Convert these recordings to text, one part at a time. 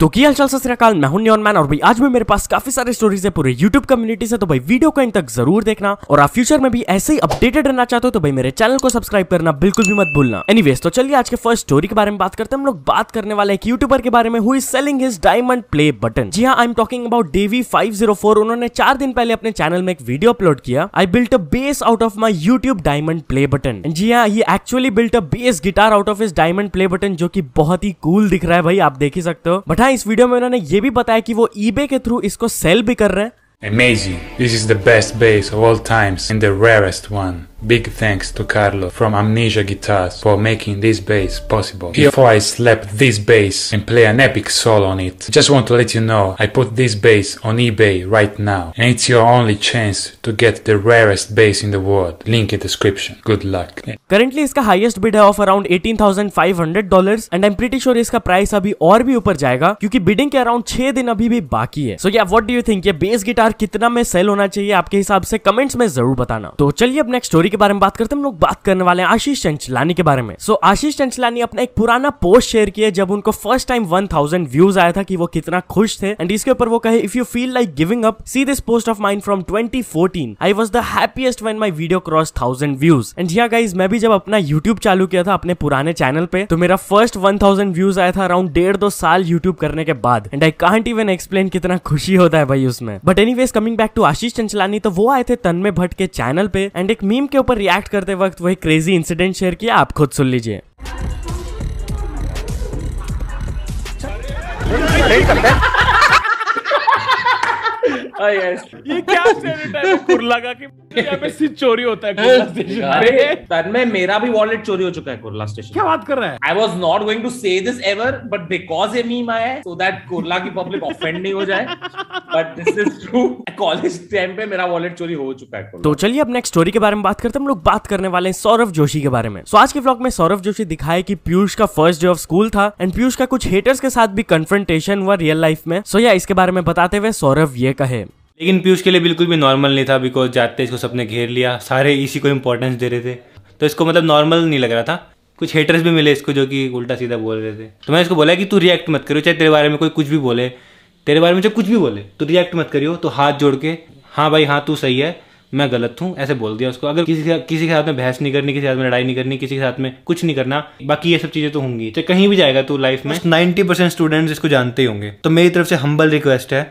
तो की हालचाल सत्याकाल मैं हूं न्योन मैन और भाई आज भी मेरे पास काफी सारे स्टोरीज है पूरे यूट्यूब कम्युनिटी से तो भाई वीडियो को इन तक जरूर देखना और आप फ्यूचर में भी ऐसे ही अपडेटेड रहना चाहते हो तो भाई मेरे चैनल को सब्सक्राइब करना बिल्कुल भी मत भूलना एनीवेज तो चलिए आज के फर्स्ट स्टोरी के बारे में बात करते हैं हम लोग बात करने वाले एक यूट्यूबर के बारे में हुई selling his diamond play button जी हाँ I am talking about Davie five उन्होंने चार दिन पहले अपने चैनल में एक वीडियो अपलोड किया I built a bass out of my YouTube diamond play button जी हाँ ये actually built a bass guitar out of इस डायमंड प्ले बटन जो की बहुत ही कूल दिख रहा है भाई आप देख ही सकते हो बट यहाँ इस वीडियो में उन्होंने ये भी बताया कि वो ईबे के थ्रू इसको सेल भी कर रहे हैं Amazing. This is the best base of all times and the rarest one. Big thanks to Carlo from Amnesia Guitars for making this bass possible. Before I slap this bass and play an epic solo on it, just want to let you know I put this bass on eBay right now and it's your only chance to get the rarest bass in the world. Link in description. Good luck. Currently its highest bid is of around $18,500 and I'm pretty sure its price will go भी ऊपर जाएगा क्योंकि bidding के around 6 days अभी भी बाकी है. So yeah, what do you think ये bass गिटार कितना में सेल होना चाहिए आपके हिसाब से कमेंट्स में जरूर बताना. तो चलिए अब नेक्स्ट स्टोरी स्टोरी के बारे में बात करते हैं हम लोग बात करने वाले हैं आशीष चंचलानी के बारे में सो so, आशीष चंचलानी अपना एक पुराना पोस्ट शेयर किया जब उनको फर्स्ट टाइम 1000 व्यूज आया था कि वो कितना खुश थे एंड इसके ऊपर वो कहे if you feel like giving up see this post of mine from twenty fourteen I was the happiest when my video cross thousand views and yeah guys मैं भी जब अपना यूट्यूब चालू किया था अपने पुराने चैनल पे तो मेरा फर्स्ट 1000 व्यूज आया था अराउंड डेढ़ दो साल यूट्यूब करने के बाद and I can't even explain कितना खुशी होता है भाई उसमें but any coming back to Ashish Chanchlani तो वो आए थे तन्मय भट्ट के चैनल पे एंड एक मीम के ऊपर रिएक्ट करते वक्त वही क्रेजी इंसिडेंट शेयर किया आप खुद सुन लीजिए ये क्या लगा कि तो सिर्फ चोरी होता है कोरला स्टेशन मेरा भी वॉलेट चोरी हो चुका है कोरला स्टेशन क्या बात कर रहा है I not going to say this ever but because a meme आया सो दैट कोरला की पब्लिक ऑफेंड नहीं हो जाए but this is true college time पे मेरा वॉलेट चोरी हो चुका है तो चलिए अब नेक्स्ट स्टोरी के बारे में बात करते हैं हम लोग बात करने वाले हैं सौरभ जोशी के बारे में सो आज के ब्लॉग में सौरभ जोशी दिखाए कि पीयूष का फर्स्ट डे ऑफ स्कूल था एंड पीयूष का कुछ हेटर्स के साथ भी कन्फ्रंटेशन हुआ रियल लाइफ में सो या इसके बारे में बताते हुए सौरभ ये कहे लेकिन पीयूष के लिए बिल्कुल भी नॉर्मल नहीं था बिकॉज जाते इसको सबने घेर लिया सारे इसी को इम्पोर्टेंस दे रहे थे तो इसको मतलब नॉर्मल नहीं लग रहा था कुछ हेटर्स भी मिले इसको जो कि उल्टा सीधा बोल रहे थे तो मैंने इसको बोला कि तू रिएक्ट मत करो चाहे तेरे बारे में कोई कुछ भी बोले तेरे बारे में चाहे कुछ भी बोले तू रिएक्ट मत करियो तो हाथ जोड़ के हाँ भाई हाँ तू सही है मैं गलत हूँ ऐसे बोल दिया उसको अगर किसी के किसी के साथ में बहस नहीं करनी किसी के साथ में लड़ाई नहीं करनी किसी के साथ में कुछ नहीं करना बाकी ये सब चीज़ें तो होंगी चाहे कहीं भी जाएगा तू लाइफ में नाइन्टी परसेंट स्टूडेंट्स इसको जानते ही होंगे तो मेरी तरफ से हम्बल रिक्वेस्ट है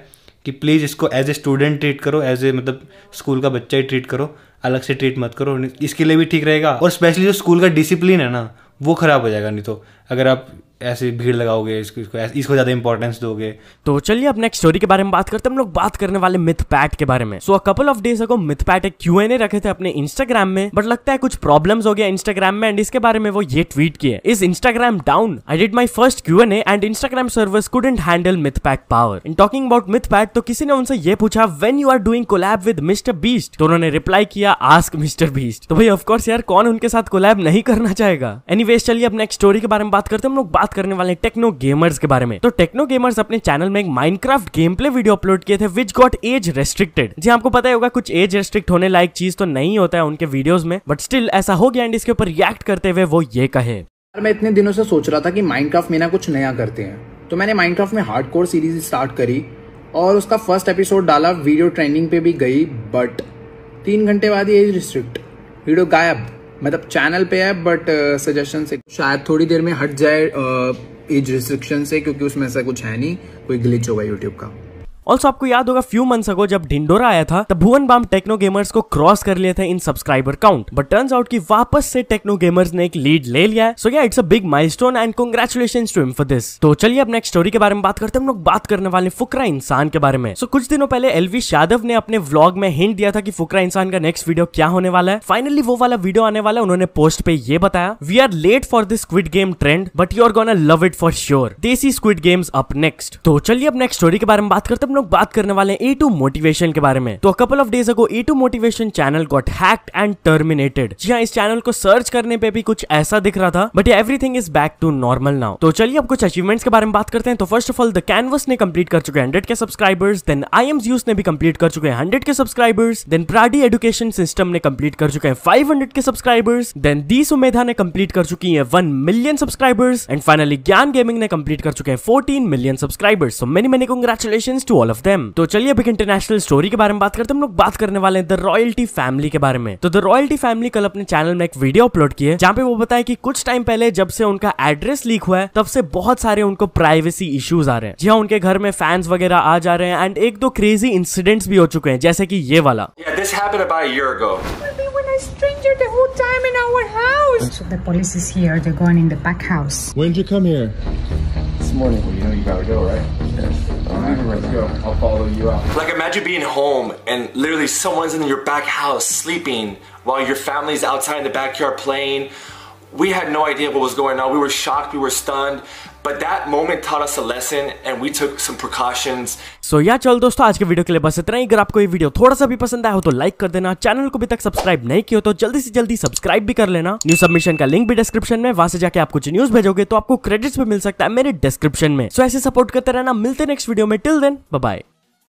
कि प्लीज़ इसको एज ए स्टूडेंट ट्रीट करो एज ए मतलब स्कूल का बच्चा ही ट्रीट करो अलग से ट्रीट मत करो इसके लिए भी ठीक रहेगा और स्पेशली जो स्कूल का डिसिप्लिन है ना वो ख़राब हो जाएगा नहीं तो अगर आप ऐसे भीड़ लगाओगे इसको इसको इसको ज़्यादा इंपॉर्टेंस दोगे तो चलिए अब नेक्स्ट स्टोरी के बारे में बात करते हैं हम लोग बात करने वाले मिथ पैट के बारे में so a couple of days ago Mythpat एक क्यू एन ए रखे थे अपने इंस्टाग्राम में बट लगता है कुछ प्रॉब्लम हो गया इंस्टाग्राम में एंड इसके बारे में वो ये ट्वीट किए is Instagram down I did my first Q N and Instagram service couldn't handle Mythpat power in talking about Mythpat तो किसी ने उनसे ये पूछा when you are doing collab with Mr Beast तो उन्होंने reply किया ask mister Beast तो भाई ऑफकोर्स यार कौन उनके साथ कोलैब नहीं करना चाहेगा एनी चलिए अब नेक्स्ट स्टोरी के बारे में बात करते हैं हम लोग बात बात करने वाले टेक्नो गेमर्स के बारे में तो टेक्नो गेमर्स अपने चैनल में एक Minecraft game play video upload किए थे विच गॉट एज रेस्ट्रिक्टेड जी हाँ, आपको पता होगा कुछ एज रेस्ट्रिक्ट होने लायक चीज तो नहीं होता है उनके वीडियोज में बट स्टिल ऐसा हो गया एंड इसके ऊपर रिएक्ट करते हुए वो ये कहे मैं इतने दिनों से सोच रहा था कि माइनक्राफ्ट में ना कुछ नया करते हैं तो मैंने माइनक्राफ्ट में हार्डकोर सीरीज स्टार्ट करी और उसका फर्स्ट एपिसोड डाला वीडियो ट्रेंडिंग पे भी गई बट तीन घंटे बाद ये रिस्ट्रिक्ट वीडियो गायब मतलब चैनल पे है बट सजेशन से शायद थोड़ी देर में हट जाए एज uh, रिस्ट्रिक्शन से क्योंकि उसमें ऐसा कुछ है नहीं कोई ग्लिच होगा यूट्यूब का ऑल्सो आपको याद होगा फ्यू मंथ्स अगो जब ढिंडोरा आया था तब भुवन बाम टेक्नो गेमर्स को क्रॉस कर लिए थे in subscriber count but turns out की वापस से टेक्नो गेमर्स ने एक लीड ले लिया है so yeah it's a big milestone and congratulations to him for this तो चलिए अब नेक्स्ट स्टोरी के बारे में बात करते हैं हम लोग बात करने वाले फुकरा इंसान के बारे में सो so, कुछ दिनों पहले वी यादव ने अपने व्लॉग में हिंट दिया था कि फुकरा इंसान का नेक्स्ट वीडियो क्या होने वाला है फाइनली वो वाला वीडियो आने वाला है उन्होंने पोस्ट पे ये बताया we are late for this squid game trend but you are gonna love it for sure desi squid games up next तो चलिए अब नेक्स्ट स्टोरी के बारे में बात करते हैं हम लोग बात करने वाले ए टू मोटिवेशन के बारे में तो couple of days ago a two motivation channel got hacked and terminated जी हाँ इस चैनल को सर्च करने पे भी कुछ ऐसा दिख रहा था but everything is back to normal now तो चलिए अब कुछ अचीवमेंट्स के बारे में बात करते हैं तो first of all the canvas ने कंप्लीट कर चुके hundred K subscribers then I am use ने भी कंप्लीट कर चुके हैं हंड्रेड के सब्सक्राइबर्स देन प्राडी एजुकेशन सिस्टम ने कंप्लीट कर चुके हैं five hundred K subscribers then the Sumedha ने कंप्लीट कर चुकी है one million subscribers and finally Gyan gaming ने कंप्लीट कर चुके हैं fourteen million subscribers so many many congratulations to all of them तो चलिए अब इंटरनेशनल स्टोरी के बारे में बात करते हैं हम लोग बात करने वाले हैं द रॉयल्टी फैमिली के बारे में तो द रॉयल्टी फैमिली कल अपने चैनल में एक वीडियो अपलोड किए जहाँ पे वो बताए कि कुछ टाइम पहले जब से उनका एड्रेस लीक हुआ है तब से बहुत सारे उनको प्राइवेसी इश्यूज आ रहे हैं जी हाँ उनके घर में फैंस वगैरह आ जा रहे हैं एंड एक दो क्रेजी इंसिडेंट्स भी हो चुके हैं जैसे की ये वाला yeah, This let's go. I'll follow you out. Like imagine being home and literally someone's in your back house sleeping while your family's outside in the backyard playing. We had no idea what was going on. We were shocked, we were stunned. But that moment taught us a lesson and we took some precautions. So yeah, चल दोस्तों आज के video के लिए बस इतना ही अगर आपको ये वीडियो थोड़ा सा भी पसंद आया हो तो लाइक कर देना चैनल को भी तक सब्सक्राइब नहीं किया हो तो जल्दी से जल्दी सब्सक्राइब भी कर लेना न्यू सबमिशन का लिंक भी डिस्क्रिप्शन में वहां से जाके आप कुछ न्यूज भेजोगे तो आपको क्रेडिट्स भी मिल सकता है मेरे डिस्क्रिप्शन में सो so, ऐसे सपोर्ट करते रहना मिलते नेक्स्ट वीडियो में टिल देन बाय